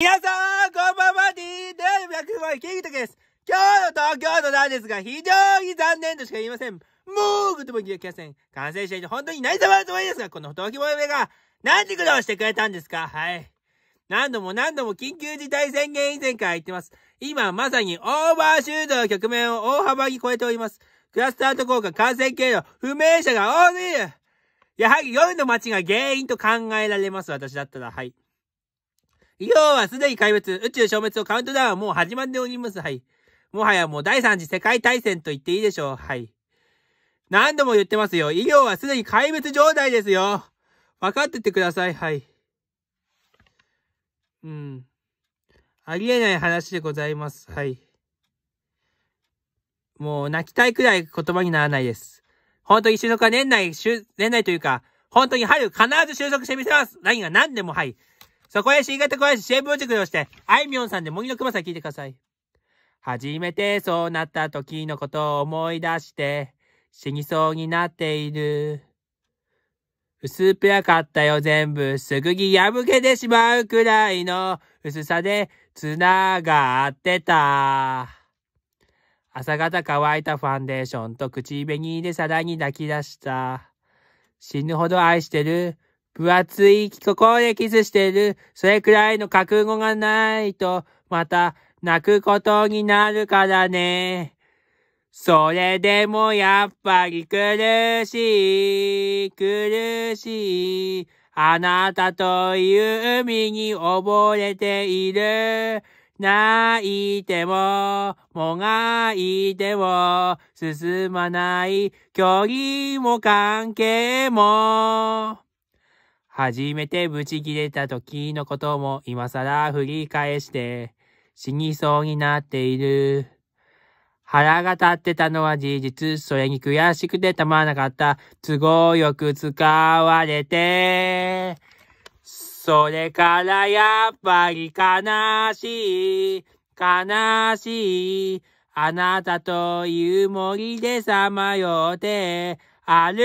皆さん、こんばんは、D テレビ1 0万キングです。今日の東京都なんですが、非常に残念としか言いません。もう、グッドボンーキャセン、感染者に本当に泣いたまだと思いますが、この東京上が、なんて苦労してくれたんですかはい。何度も何度も緊急事態宣言以前から言ってます。今まさにオーバーシュートの局面を大幅に超えております。クラスターと効果感染経路、不明者が多すぎるやはり夜の街が原因と考えられます、私だったら。はい。要はすでに壊滅、宇宙消滅のカウントダウンはもう始まっております。はい。もはやもう第3次世界大戦と言っていいでしょう。はい。何度も言ってますよ。医療はすでに壊滅状態ですよ。分かっててください。はい。うん。ありえない話でございます。はい。もう泣きたいくらい言葉にならないです。本当に収束は年内、年内というか、本当に春必ず収束してみせます。何が何でもはい。そこへ新潟小林シェーブを熟用して、あいみょんさんで森のくまさん聞いてください。初めてそうなった時のことを思い出して、死にそうになっている。薄っぺらかったよ全部、すぐに破けてしまうくらいの薄さで繋がってた。朝方乾いたファンデーションと口紅でさらに抱き出した。死ぬほど愛してる。分厚いこでキスしてる、それくらいの覚悟がないと、また泣くことになるからね。それでもやっぱり苦しい、苦しい。あなたという海に溺れている。泣いても、もがいても、進まない距離も関係も。初めてブチ切れた時のことも今更振り返して、死にそうになっている。腹が立ってたのは事実、それに悔しくてたまらなかった。都合よく使われて、それからやっぱり悲しい、悲しい。あなたという森でさまよって、歩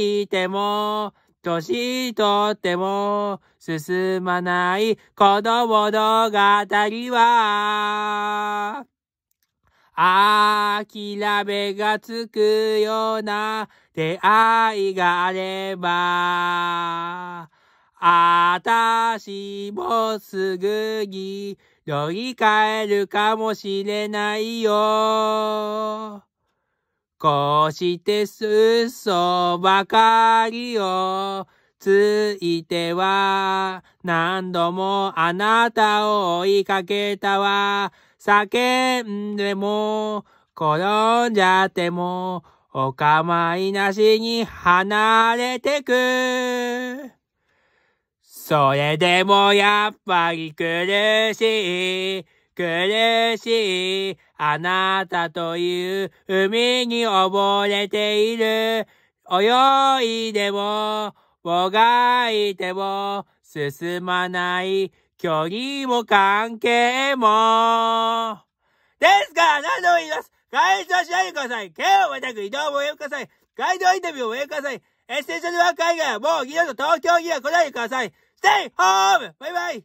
いても、年とっても進まないこの物語は、諦めがつくような出会いがあれば、あたしもすぐに乗り換えるかもしれないよ。こうしてそばかりをついては何度もあなたを追いかけたわ。叫んでも転んじゃってもお構いなしに離れてく。それでもやっぱり苦しい。苦しいあなたという海に溺れている。泳いでも、もがいても、進まない、距離も関係も。ですから何度も言います会答しないでください剣をまたく移動もおやめください街頭インタビューもおやめくださいエッセンシャルワーク海外はもう二度と東京には来ないでください !Stay home! バイバイ